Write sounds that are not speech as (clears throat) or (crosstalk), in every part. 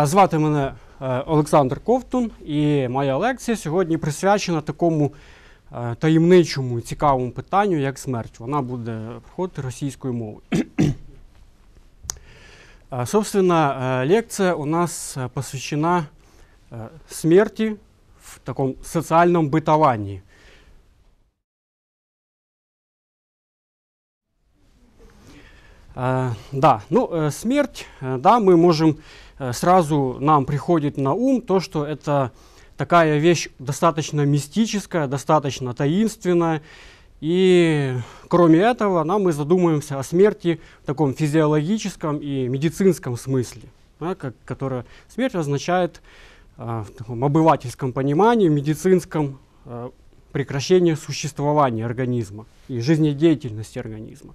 Е, звати мене е, Олександр Ковтун і моя лекція сьогодні присвячена такому е, таємничому і цікавому питанню, як смерть. Вона буде проходити російською мовою. Собственно, лекція у нас посвящена смерті в таком социальном бытовании. Да, ну, смерть, да, мы можем Э, сразу нам приходит на ум то, что это такая вещь достаточно мистическая, достаточно таинственная. И кроме этого, нам мы задумаемся о смерти в таком физиологическом и медицинском смысле, да, как, которая смерть означает э, в таком обывательском понимании, в медицинском э, прекращение существования организма и жизнедеятельности организма.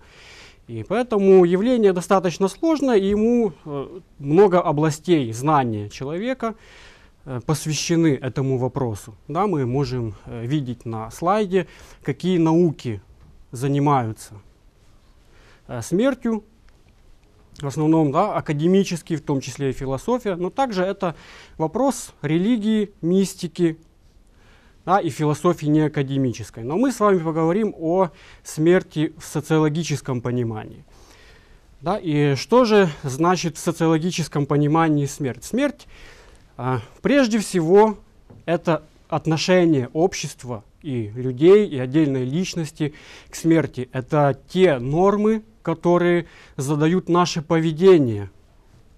И поэтому явление достаточно сложно, и ему э, много областей знания человека э, посвящены этому вопросу. Да, мы можем э, видеть на слайде, какие науки занимаются смертью, в основном да, академические, в том числе и философия, но также это вопрос религии, мистики, а, и философии не академической. Но мы с вами поговорим о смерти в социологическом понимании. Да, и что же значит в социологическом понимании смерть? Смерть, а, прежде всего, это отношение общества и людей, и отдельной личности к смерти. Это те нормы, которые задают наше поведение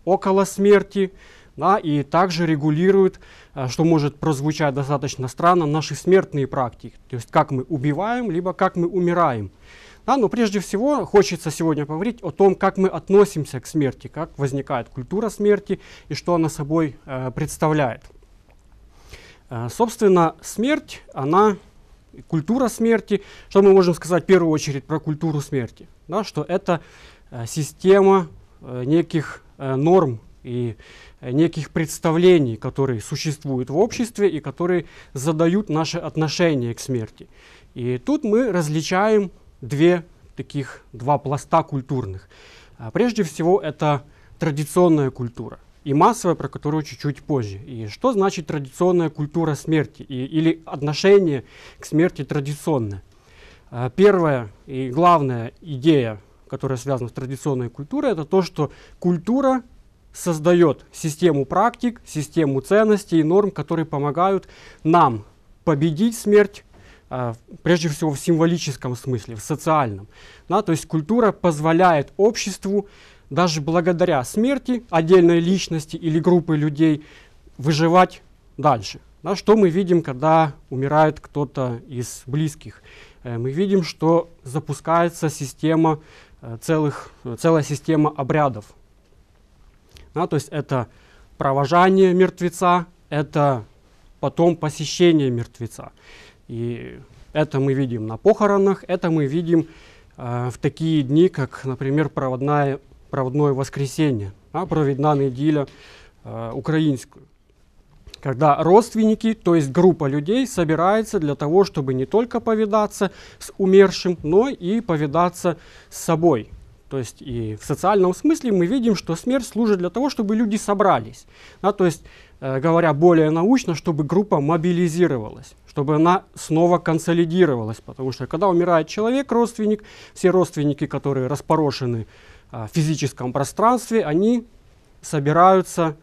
около смерти, да, и также регулирует, э, что может прозвучать достаточно странно, наши смертные практики, то есть как мы убиваем, либо как мы умираем. Да, но прежде всего хочется сегодня поговорить о том, как мы относимся к смерти, как возникает культура смерти и что она собой э, представляет. Э, собственно, смерть, она культура смерти, что мы можем сказать в первую очередь про культуру смерти, да, что это э, система э, неких э, норм и э, неких представлений, которые существуют в обществе и которые задают наше отношение к смерти. И тут мы различаем две таких, два пласта культурных. А прежде всего, это традиционная культура и массовая, про которую чуть-чуть позже. И что значит традиционная культура смерти и, или отношение к смерти традиционное? А первая и главная идея, которая связана с традиционной культурой, это то, что культура создает систему практик, систему ценностей и норм, которые помогают нам победить смерть, а, прежде всего в символическом смысле, в социальном. Да, то есть культура позволяет обществу даже благодаря смерти отдельной личности или группы людей выживать дальше. Да, что мы видим, когда умирает кто-то из близких? Э, мы видим, что запускается система, э, целых, э, целая система обрядов, да, то есть это провожание мертвеца, это потом посещение мертвеца. И это мы видим на похоронах, это мы видим э, в такие дни, как, например, проводная, проводное воскресенье, да, проведна неделя э, украинскую. Когда родственники, то есть группа людей, собирается для того, чтобы не только повидаться с умершим, но и повидаться с собой – то есть и в социальном смысле мы видим, что смерть служит для того, чтобы люди собрались. Да, то есть, э, говоря более научно, чтобы группа мобилизировалась, чтобы она снова консолидировалась. Потому что когда умирает человек, родственник, все родственники, которые распорошены э, в физическом пространстве, они собираются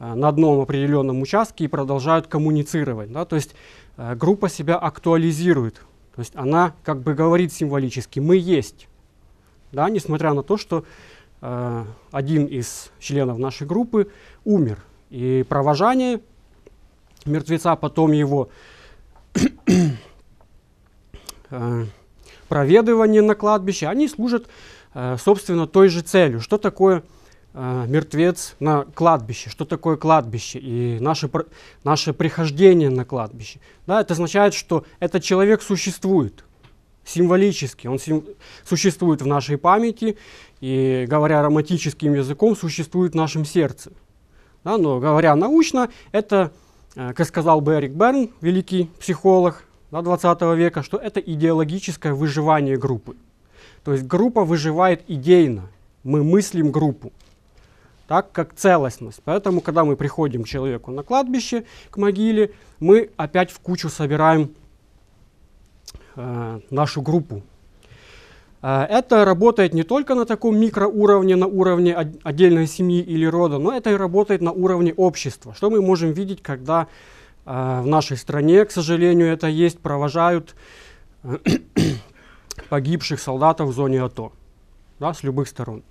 э, на одном определенном участке и продолжают коммуницировать. Да, то есть э, группа себя актуализирует. То есть она как бы говорит символически «мы есть» да, несмотря на то, что э, один из членов нашей группы умер. И провожание мертвеца, потом его (coughs) э, проведывание на кладбище, они служат, э, собственно, той же целью. Что такое э, мертвец на кладбище. Что такое кладбище и наше, наше прихождение на кладбище? Да, это означает, что этот человек существует символически он сим существует в нашей памяти и, говоря романтическим языком, существует в нашем сердце. Да, но говоря научно, это, э, как сказал бы Эрик Берн, великий психолог да, 20 века, что это идеологическое выживание группы. То есть группа выживает идейно, мы мыслим группу так как целостность. Поэтому, когда мы приходим к человеку на кладбище, к могиле, мы опять в кучу собираем э, нашу группу. Э, это работает не только на таком микроуровне, на уровне отдельной семьи или рода, но это и работает на уровне общества, что мы можем видеть, когда э, в нашей стране, к сожалению, это есть, провожают э, (coughs) погибших солдатов в зоне АТО да, с любых сторон.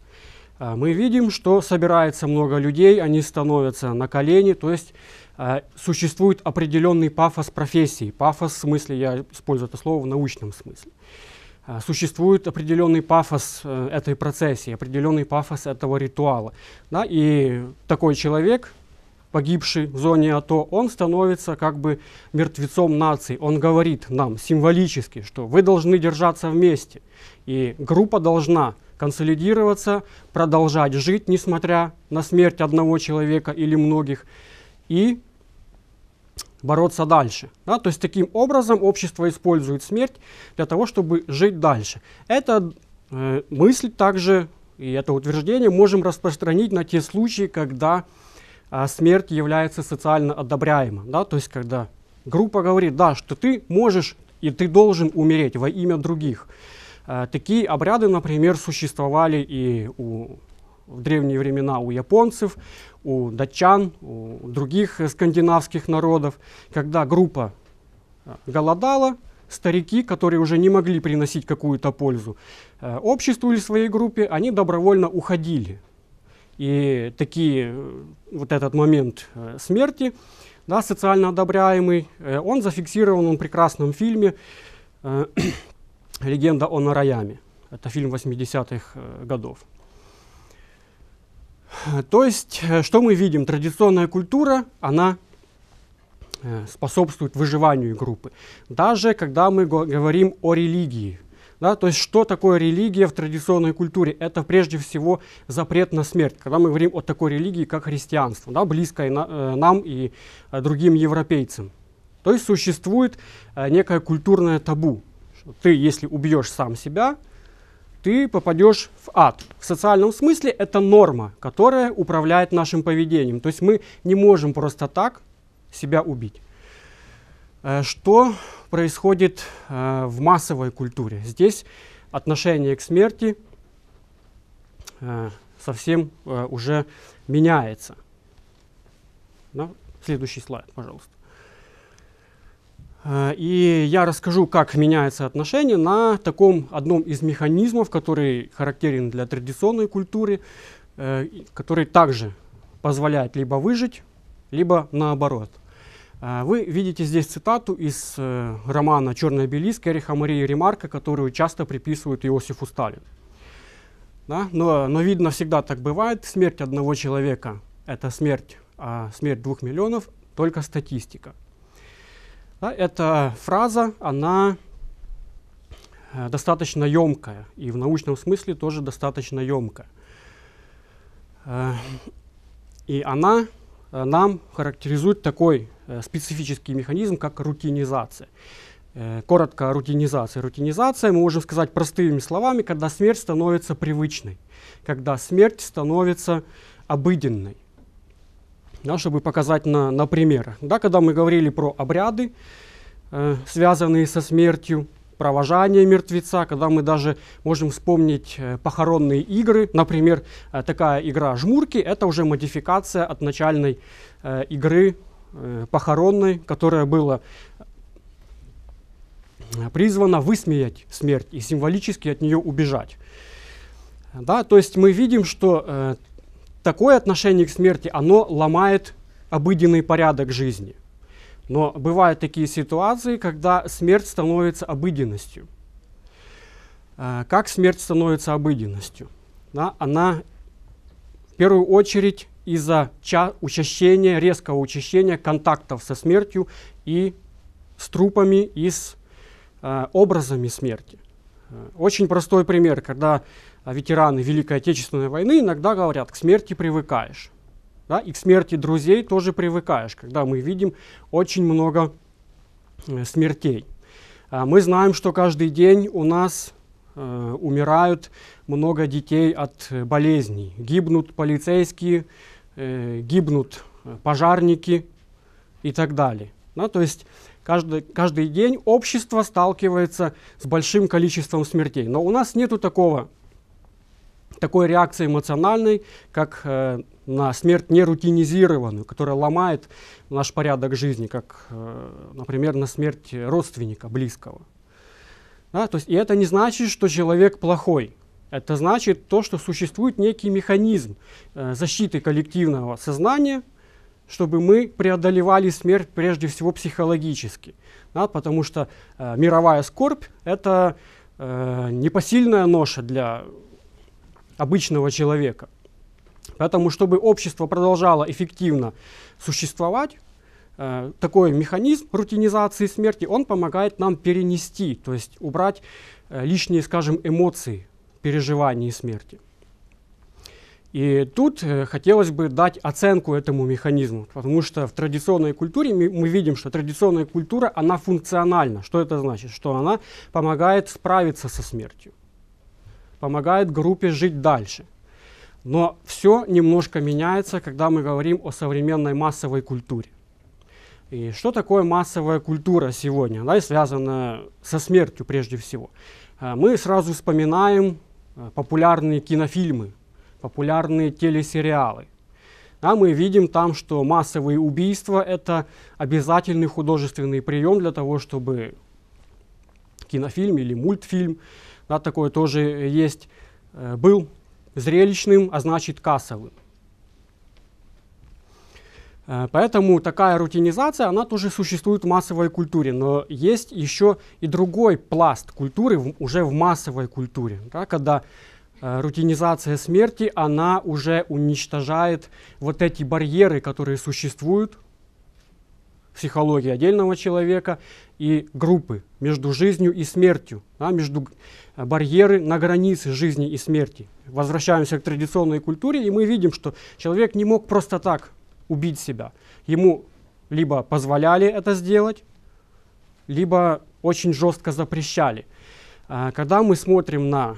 А, мы видим, что собирается много людей, они становятся на колени, то есть э, существует определенный пафос профессии. Пафос в смысле, я использую это слово в научном смысле. Э, существует определенный пафос э, этой процессии, определенный пафос этого ритуала. Да? И такой человек, погибший в зоне АТО, он становится как бы мертвецом нации. Он говорит нам символически, что вы должны держаться вместе, и группа должна консолидироваться, продолжать жить, несмотря на смерть одного человека или многих, и бороться дальше. Да? То есть таким образом общество использует смерть для того, чтобы жить дальше. Эта э, мысль также и это утверждение можем распространить на те случаи, когда э, смерть является социально одобряема. Да? То есть когда группа говорит, да, что ты можешь и ты должен умереть во имя других. Э, такие обряды, например, существовали и у, в древние времена у японцев, у датчан, у других э, скандинавских народов, когда группа э, голодала, старики, которые уже не могли приносить какую-то пользу обществу или своей группе, они добровольно уходили. И такие, вот этот момент смерти, да, социально одобряемый, он зафиксирован в прекрасном фильме «Легенда о Нараяме». Это фильм 80-х э, годов. То есть, э, что мы видим? Традиционная культура, она э, способствует выживанию группы. Даже когда мы говорим о религии. Да, то есть, что такое религия в традиционной культуре? Это прежде всего запрет на смерть. Когда мы говорим о такой религии, как христианство, да, близкое на, нам и другим европейцам. То есть существует некое культурное табу, ты, если убьешь сам себя, ты попадешь в ад. В социальном смысле это норма, которая управляет нашим поведением. То есть мы не можем просто так себя убить. Э, что происходит э, в массовой культуре? Здесь отношение к смерти э, совсем уже меняется. Да? Следующий слайд, пожалуйста. Э, и я расскажу, как меняется отношение на таком одном из механизмов, который характерен для традиционной культуры, э, который также позволяет либо выжить, либо наоборот. Э, вы видите здесь цитату из романа «Черный обелиск» Эриха Марии Ремарка, которую часто приписывают Иосифу Сталину. Да? Но, но видно, всегда так бывает. Смерть одного человека – это смерть, а смерть двух миллионов – только статистика – да, эта фраза, она э, достаточно емкая и в научном смысле тоже достаточно емкая. Э, и она э, нам характеризует такой специфический механизм, как рутинизация. Коротко о рутинизации. Рутинизация, мы можем сказать простыми словами, когда смерть становится привычной, когда смерть становится обыденной да, чтобы показать на, на примерах. Да, когда мы говорили про обряды, э, связанные со смертью, провожание мертвеца, когда мы даже можем вспомнить э, похоронные игры. Например, э, такая игра «Жмурки» — это уже модификация от начальной э, игры э, похоронной, которая была э, призвана высмеять смерть и символически от нее убежать. Да, то есть мы видим, что э, такое отношение к смерти, оно ломает обыденный порядок жизни. Но бывают такие ситуации, когда смерть становится обыденностью. А, как смерть становится обыденностью? Да, она в первую очередь из-за учащения, резкого учащения контактов со смертью и с трупами, и с э, образами смерти. А, очень простой пример, когда а ветераны Великой Отечественной войны иногда говорят, к смерти привыкаешь. Да? И к смерти друзей тоже привыкаешь, когда мы видим очень много э, смертей. А мы знаем, что каждый день у нас э, умирают много детей от э, болезней. Гибнут полицейские, гибнут пожарники и так далее. Да, то есть каждый, каждый день общество сталкивается с большим количеством смертей. Но у нас нет такого такой реакции эмоциональной, как э, на смерть нерутинизированную, которая ломает наш порядок жизни, как, э, например, на смерть родственника, близкого. Да, то есть, и это не значит, что человек плохой. Это значит то, что существует некий механизм э, защиты коллективного сознания, чтобы мы преодолевали смерть прежде всего психологически. Да, потому что э, мировая скорбь — это э, непосильная ноша для обычного человека. Поэтому, чтобы общество продолжало эффективно существовать, э, такой механизм рутинизации смерти, он помогает нам перенести, то есть убрать э, лишние, скажем, эмоции переживания смерти. И тут э, хотелось бы дать оценку этому механизму, потому что в традиционной культуре мы, мы видим, что традиционная культура, она функциональна. Что это значит? Что она помогает справиться со смертью помогает группе жить дальше. Но все немножко меняется, когда мы говорим о современной массовой культуре. И что такое массовая культура сегодня? Она и связана со смертью прежде всего. Э, мы сразу вспоминаем э, популярные кинофильмы, популярные телесериалы. Да, мы видим там, что массовые убийства – это обязательный художественный прием для того, чтобы кинофильм или мультфильм да, такое тоже э, есть, э, был зрелищным, а значит кассовым. Э, поэтому такая рутинизация, она тоже существует в массовой культуре, но есть еще и другой пласт культуры в, уже в массовой культуре, да, когда э, рутинизация смерти, она уже уничтожает вот эти барьеры, которые существуют психологии отдельного человека и группы, между жизнью и смертью, да, между барьеры на границе жизни и смерти. Возвращаемся к традиционной культуре, и мы видим, что человек не мог просто так убить себя. Ему либо позволяли это сделать, либо очень жестко запрещали. А, когда мы смотрим на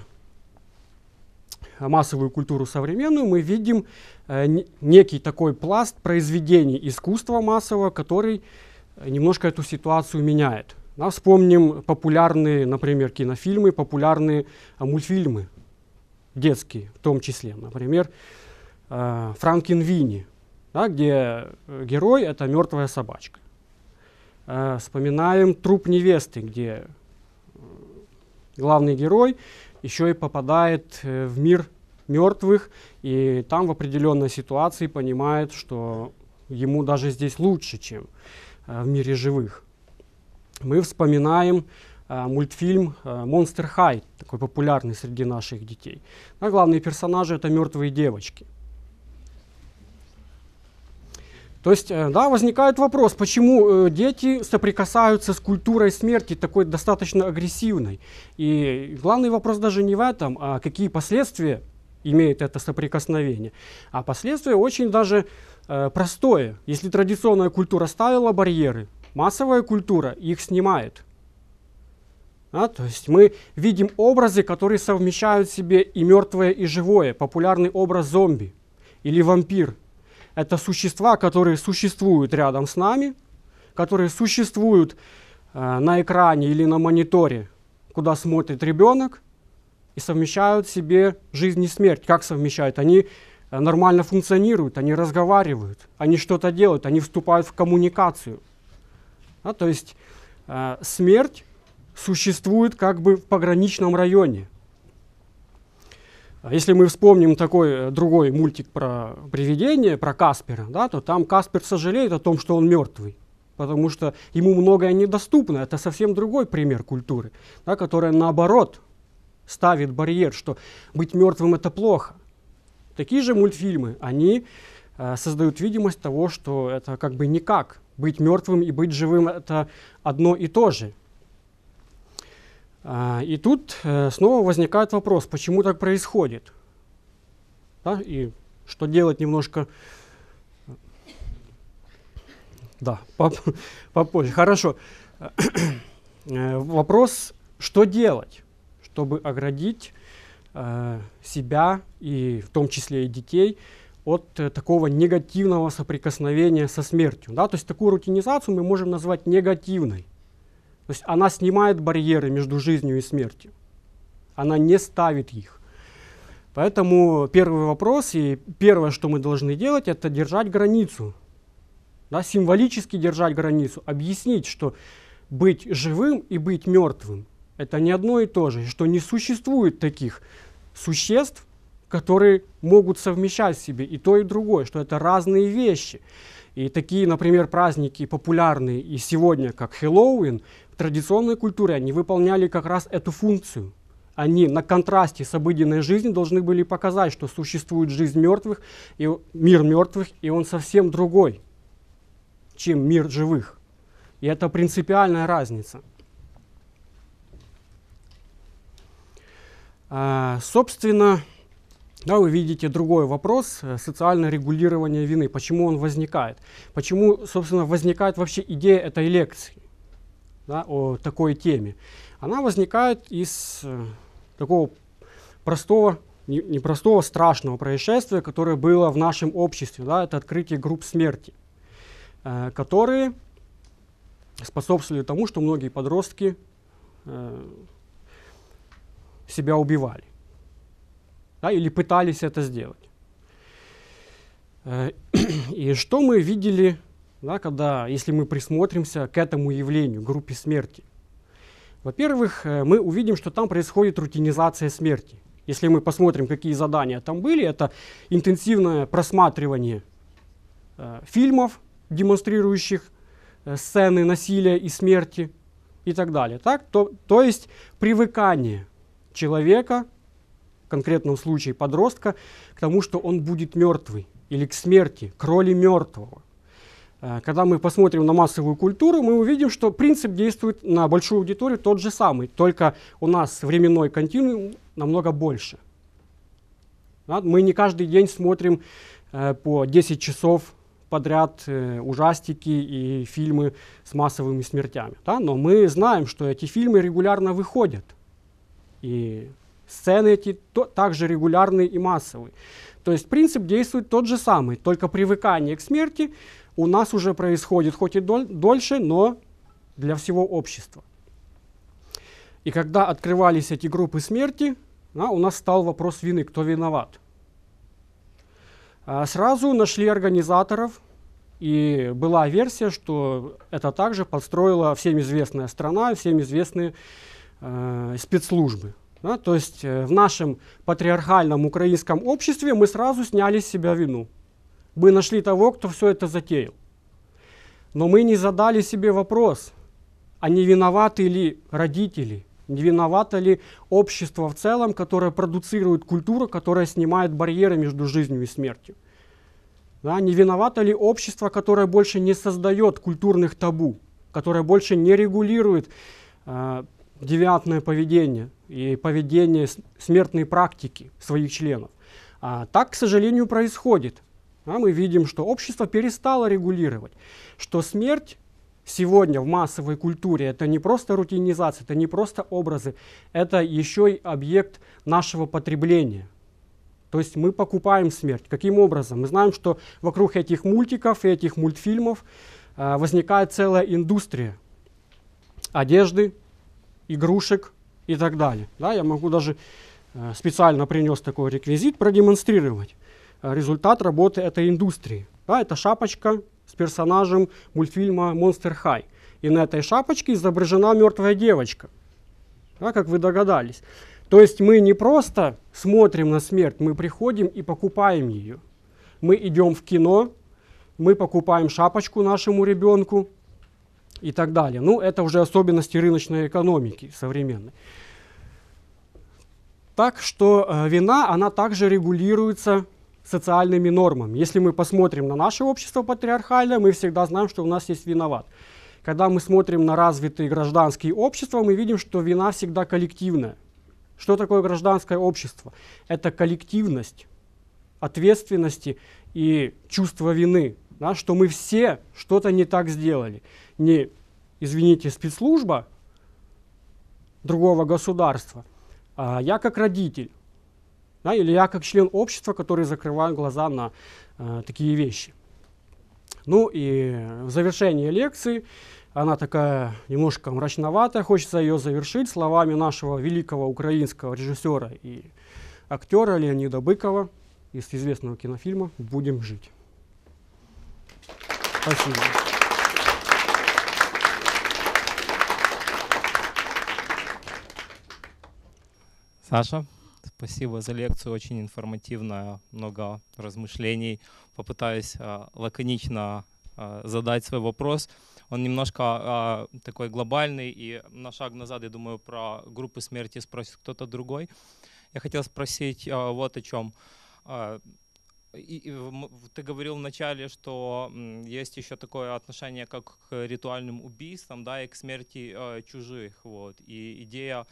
массовую культуру современную, мы видим э, некий такой пласт произведений искусства массового, который э, немножко эту ситуацию меняет. Да, вспомним популярные, например, кинофильмы, популярные э, мультфильмы детские в том числе. Например, э, Франкин Винни, да, где э, герой — это мертвая собачка. Э, вспоминаем «Труп невесты», где э, главный герой еще и попадает э, в мир мертвых, и там в определенной ситуации понимает, что ему даже здесь лучше, чем э, в мире живых. Мы вспоминаем э, мультфильм «Монстр Хай», такой популярный среди наших детей. А главные персонажи — это мертвые девочки — То есть, э, да, возникает вопрос, почему э, дети соприкасаются с культурой смерти такой достаточно агрессивной. И главный вопрос даже не в этом, а какие последствия имеет это соприкосновение. А последствия очень даже э, простое. Если традиционная культура ставила барьеры, массовая культура их снимает. Да, то есть мы видим образы, которые совмещают в себе и мертвое, и живое. Популярный образ зомби или вампир – это существа, которые существуют рядом с нами, которые существуют э, на экране или на мониторе, куда смотрит ребенок, и совмещают в себе жизнь и смерть. Как совмещают? Они э, нормально функционируют, они разговаривают, они что-то делают, они вступают в коммуникацию. Да, то есть э, смерть существует как бы в пограничном районе – а если мы вспомним такой э, другой мультик про привидение, про Каспера, да, то там Каспер сожалеет о том, что он мертвый, потому что ему многое недоступно. Это совсем другой пример культуры, да, которая наоборот ставит барьер, что быть мертвым это плохо. Такие же мультфильмы, они э, создают видимость того, что это как бы никак. Быть мертвым и быть живым это одно и то же. А, и тут э, снова возникает вопрос, почему так происходит? Да? И что делать немножко да, поп (laughs) попозже. Хорошо. Э, (clears throat) вопрос, что делать, чтобы оградить э, себя и в том числе и детей от э, такого негативного соприкосновения со смертью. Да? То есть такую рутинизацию мы можем назвать негативной. То есть она снимает барьеры между жизнью и смертью. Она не ставит их. Поэтому первый вопрос и первое, что мы должны делать, это держать границу. Да, символически держать границу, объяснить, что быть живым и быть мертвым – это не одно и то же, что не существует таких существ, которые могут совмещать в себе и то, и другое, что это разные вещи. И такие, например, праздники популярные и сегодня, как Хэллоуин, традиционные культуры, они выполняли как раз эту функцию. Они на контрасте с обыденной жизнью должны были показать, что существует жизнь мертвых, и мир мертвых, и он совсем другой, чем мир живых. И это принципиальная разница. А, собственно, да, вы видите другой вопрос, э, социальное регулирование вины. Почему он возникает? Почему, собственно, возникает вообще идея этой лекции? да, о такой теме, она возникает из э, такого простого, непростого, не страшного происшествия, которое было в нашем обществе. Да, это открытие групп смерти, э, которые способствовали тому, что многие подростки э, себя убивали да, или пытались это сделать. Э, (clears throat) и что мы видели да, когда, если мы присмотримся к этому явлению, группе смерти. Во-первых, э, мы увидим, что там происходит рутинизация смерти. Если мы посмотрим, какие задания там были, это интенсивное просматривание э, фильмов, демонстрирующих э, сцены насилия и смерти и так далее. Так? То, то есть привыкание человека, в конкретном случае подростка, к тому, что он будет мертвый или к смерти, к роли мертвого. Э, когда мы посмотрим на массовую культуру, мы увидим, что принцип действует на большую аудиторию тот же самый, только у нас временной континуум намного больше. Мы не каждый день смотрим э, по 10 часов подряд э, ужастики и фильмы с массовыми смертями. Да? Но мы знаем, что эти фильмы регулярно выходят. И сцены эти то, также регулярные и массовые. То есть принцип действует тот же самый, только привыкание к смерти у нас уже происходит, хоть и дольше, но для всего общества. И когда открывались эти группы смерти, да, у нас стал вопрос вины, кто виноват. А сразу нашли организаторов, и была версия, что это также подстроила всем известная страна, всем известные э, спецслужбы. Да? То есть э, в нашем патриархальном украинском обществе мы сразу сняли с себя вину. Мы нашли того, кто все это затеял. Но мы не задали себе вопрос, а не виноваты ли родители, не виновато ли общество в целом, которое продуцирует культуру, которая снимает барьеры между жизнью и смертью. Да, не виновато ли общество, которое больше не создает культурных табу, которое больше не регулирует э, девиантное поведение и поведение смертной практики своих членов. А так, к сожалению, происходит. Да, мы видим, что общество перестало регулировать, что смерть сегодня в массовой культуре это не просто рутинизация, это не просто образы, это еще и объект нашего потребления. То есть мы покупаем смерть. Каким образом? Мы знаем, что вокруг этих мультиков и этих мультфильмов э, возникает целая индустрия одежды, игрушек и так далее. Да, я могу даже э, специально принес такой реквизит продемонстрировать. Э, результат работы этой индустрии. Да, это шапочка с персонажем мультфильма «Монстр Хай». И на этой шапочке изображена мертвая девочка, да, как вы догадались. То есть мы не просто смотрим на смерть, мы приходим и покупаем ее. Мы идем в кино, мы покупаем шапочку нашему ребенку и так далее. Ну, это уже особенности рыночной экономики современной. Так что э, вина, она также регулируется социальными нормами. Если мы посмотрим на наше общество патриархальное, мы всегда знаем, что у нас есть виноват. Когда мы смотрим на развитые гражданские общества, мы видим, что вина всегда коллективная. Что такое гражданское общество? Это коллективность ответственности и чувство вины, да, что мы все что-то не так сделали. Не, извините, спецслужба другого государства, а я как родитель да, или я как член общества, который закрывает глаза на э, такие вещи. Ну и в завершении лекции, она такая немножко мрачноватая, хочется ее завершить словами нашего великого украинского режиссера и актера Леонида Быкова из известного кинофильма «Будем жить». Спасибо. Саша, Спасибо за лекцию, очень информативная, много размышлений. Попытаюсь а, лаконично а, задать свой вопрос. Он немножко а, такой глобальный, и на шаг назад, я думаю, про группы смерти спросит кто-то другой. Я хотел спросить вот о чем. и, ты говорил вначале, что есть еще такое отношение как к ритуальным убийствам, да, и к смерти чужих, вот. И идея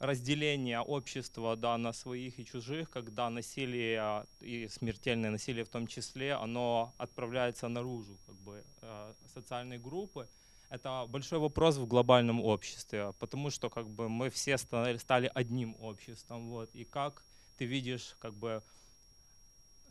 разделение общества да, на своих и чужих, когда насилие и смертельное насилие в том числе, оно отправляется наружу как бы, э, социальной группы. Это большой вопрос в глобальном обществе, потому что как бы, мы все стали одним обществом. Вот, и как ты видишь как бы,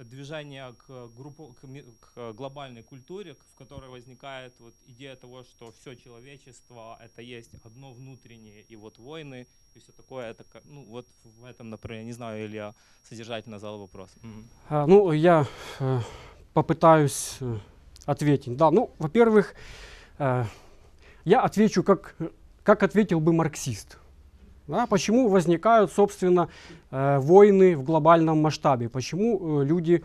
движение к, группу, к, к глобальной культуре, в которой возникает вот идея того, что все человечество это есть одно внутреннее, и вот войны, и все такое, это, ну вот в этом например не знаю, или я содержательно зал вопрос. Mm. А, ну, я э, попытаюсь э, ответить. Да, ну, во-первых, э, я отвечу, как, как ответил бы марксист. Да? Почему возникают, собственно, э, войны в глобальном масштабе? Почему э, люди,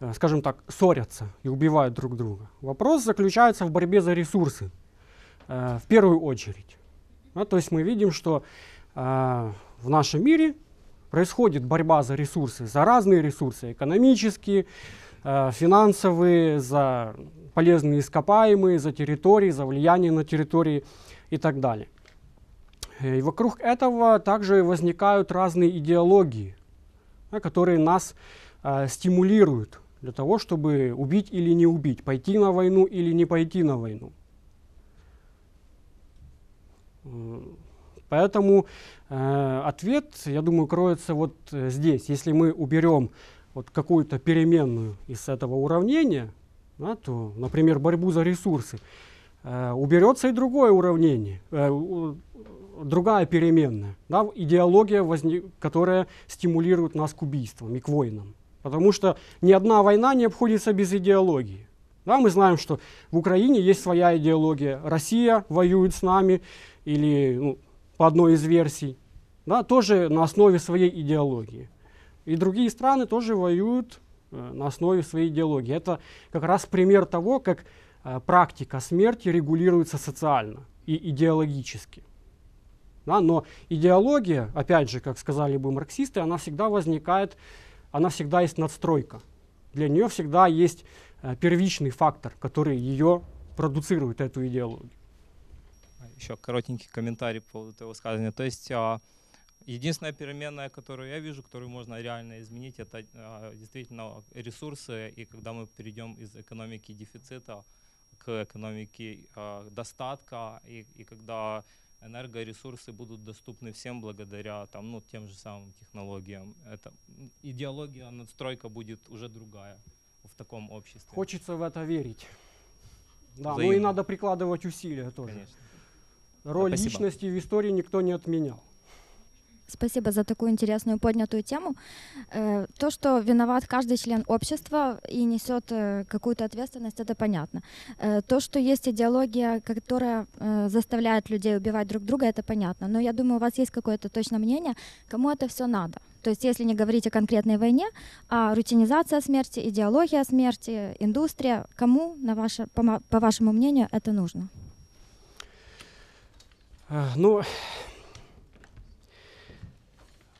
э, скажем так, ссорятся и убивают друг друга? Вопрос заключается в борьбе за ресурсы, в первую очередь. Да? То есть мы видим, что в нашем мире происходит борьба за ресурсы, за разные ресурсы, экономические, финансовые, за полезные ископаемые, за территории, за влияние на территории и так далее. Э, и вокруг этого также возникают разные идеологии, э, которые нас э, стимулируют для того, чтобы убить или не убить, пойти на войну или не пойти на войну. Поэтому э, ответ, я думаю, кроется вот э, здесь. Если мы уберем вот какую-то переменную из этого уравнения, да, то, например, борьбу за ресурсы, э, уберется и другое уравнение, э, другая переменная, да, идеология, возник, которая стимулирует нас к убийствам и к войнам. Потому что ни одна война не обходится без идеологии. Да, мы знаем, что в Украине есть своя идеология. Россия воюет с нами, или ну, по одной из версий, да, тоже на основе своей идеологии. И другие страны тоже воюют э, на основе своей идеологии. Это как раз пример того, как э, практика смерти регулируется социально и идеологически. Да? Но идеология, опять же, как сказали бы марксисты, она всегда возникает, она всегда есть надстройка. Для нее всегда есть э, первичный фактор, который ее продуцирует, эту идеологию. А Еще коротенький комментарий по поводу этого сказания. То есть а, единственная переменная, которую я вижу, которую можно реально изменить, это а, действительно ресурсы. И когда мы перейдем из экономики дефицита к экономике а, достатка, и, и когда энергоресурсы будут доступны всем благодаря там, ну, тем же самым технологиям. Это, идеология, надстройка будет уже другая в таком обществе. Хочется в это верить. Да, Взаимно. ну и надо прикладывать усилия тоже. Конечно. Роль Спасибо. личности в истории никто не отменял. Спасибо за такую интересную поднятую тему. Э, то, что виноват каждый член общества и несет э, какую-то ответственность, это понятно. Э, то, что есть идеология, которая заставляет людей убивать друг друга, это понятно. Но я думаю, у вас есть какое-то точное мнение, кому это все надо. То есть если не говорить о конкретной войне, а рутинизация смерти, идеология смерти, индустрия, кому, на ваше, по, по вашему мнению, это нужно? Ну,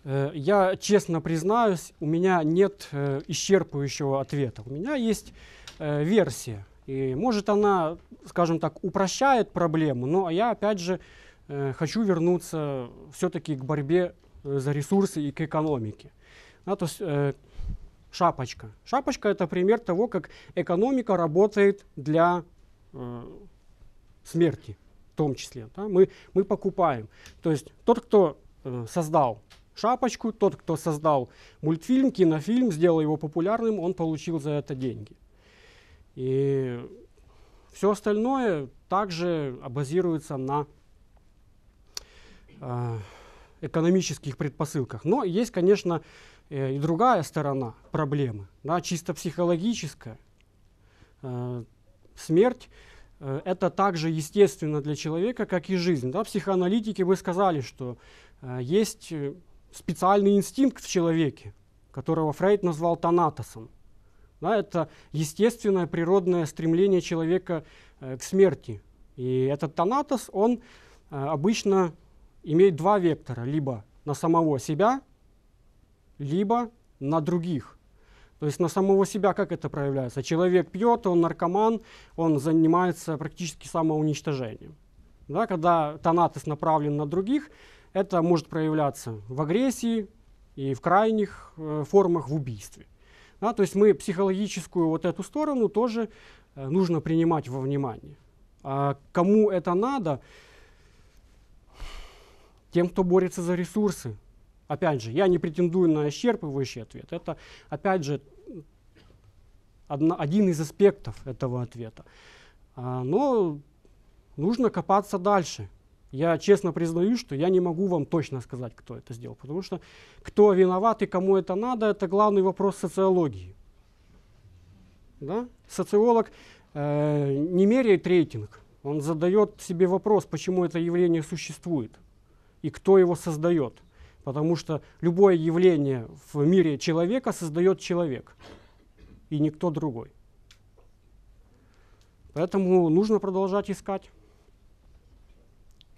Э, я честно признаюсь, у меня нет э, исчерпывающего ответа. У меня есть э, версия. И может она, скажем так, упрощает проблему, но я опять же хочу вернуться все-таки к борьбе за ресурсы и к экономике. Да, то есть, шапочка. Шапочка это пример того, как экономика работает для э, смерти, в том числе. Да? Мы, мы покупаем. То есть тот, кто э, создал шапочку. Тот, кто создал мультфильм, кинофильм, сделал его популярным, он получил за это деньги. И все остальное также базируется на э, экономических предпосылках. Но есть, конечно, э, и другая сторона проблемы, да, чисто психологическая. Э, смерть э, это также естественно для человека, как и жизнь. Да? Психоаналитики бы сказали, что э, есть э, специальный инстинкт в человеке, которого Фрейд назвал Танатосом. Да, это естественное природное стремление человека э, к смерти. И этот Танатос, он э, обычно имеет два вектора. Либо на самого себя, либо на других. То есть на самого себя как это проявляется? Человек пьет, он наркоман, он занимается практически самоуничтожением. Да, когда Танатос направлен на других – это может проявляться в агрессии и в крайних э, формах в убийстве. Да, то есть мы психологическую вот эту сторону тоже э, нужно принимать во внимание. А кому это надо? Тем, кто борется за ресурсы. Опять же, я не претендую на исчерпывающий ответ. Это, опять же, одна, один из аспектов этого ответа. А, но нужно копаться дальше. Я честно признаюсь, что я не могу вам точно сказать, кто это сделал, потому что кто виноват и кому это надо, это главный вопрос социологии. Да? Социолог э, не меряет рейтинг, он задает себе вопрос, почему это явление существует и кто его создает. Потому что любое явление в мире человека создает человек и никто другой. Поэтому нужно продолжать искать.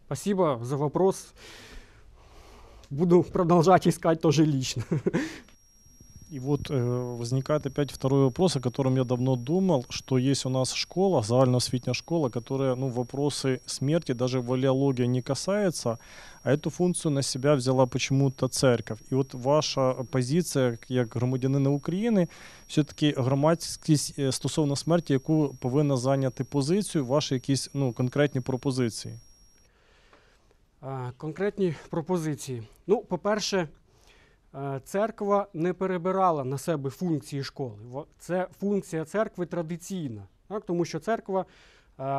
Спасибо за вопрос. Буду продолжать искать тоже лично. И вот э, возникает опять второй вопрос, о котором я давно думал, что есть у нас школа, загальноосвітня школа, которая ну, вопросы смерти, даже валеология не касается, а эту функцию на себя взяла почему-то церковь. И вот ваша позиція як громадянина України все-таки громадськість э, стосовно смерти, яку повинна зайняти позицію, ваші якісь ну, конкретні пропозиції? Конкретні пропозиції. Ну, по-перше, церква не перебирала на себе функції школи. Це функція церкви традиційна, так? тому що церква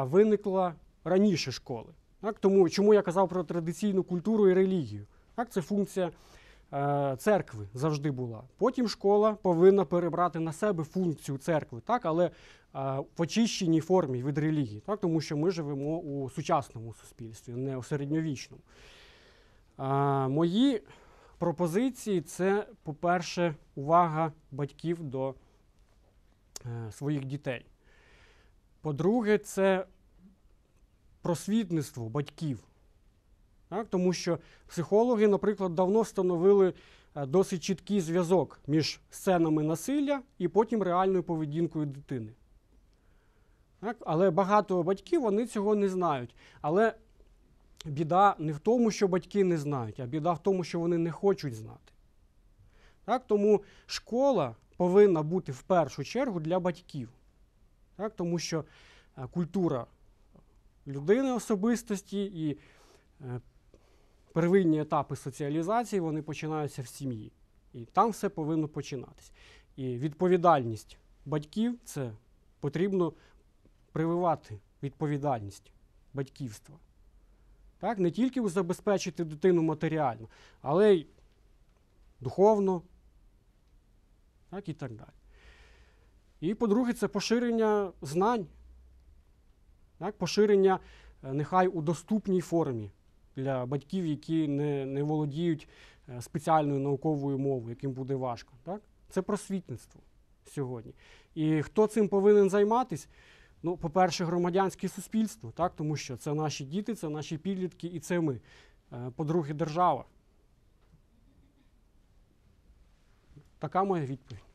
виникла раніше школи. Так? Тому чому я казав про традиційну культуру і релігію? Так, Це функція Е, церкви завжди була. Потім школа повинна перебрати на себе функцію церкви, так але е, в очищеній формі від релігії, так тому що ми живемо у сучасному суспільстві, не у середньовічному. Е, мої пропозиції це, по-перше, увага батьків до своїх дітей. По-друге, це просвітництво батьків. Так? Тому що психологи, наприклад, давно встановили е, досить чіткий зв'язок між сценами насилля і потім реальною поведінкою дитини. Так? Але багато батьків вони цього не знають. Але біда не в тому, що батьки не знають, а біда в тому, що вони не хочуть знати. Так? Тому школа повинна бути в першу чергу для батьків. Так? Тому що е, культура людини особистості і е, первинні етапи соціалізації вони починаються в сім'ї. І там все повинно починатися. І відповідальність батьків це потрібно прививати відповідальність батьківства. Так, Не тільки забезпечити дитину матеріально, але й духовно так, і так далі. І, по-друге, це поширення знань, так, поширення е, нехай у доступній формі для батьків, які не не володіють е, спеціальною науковою мовою, яким буде важко. Так? Це просвітництво сьогодні. І хто цим повинен займатися? Ну, по-перше, громадянське суспільство, так? тому що це наші діти, це наші підлітки і це ми. Е, по-друге, держава. Така моя відповідь.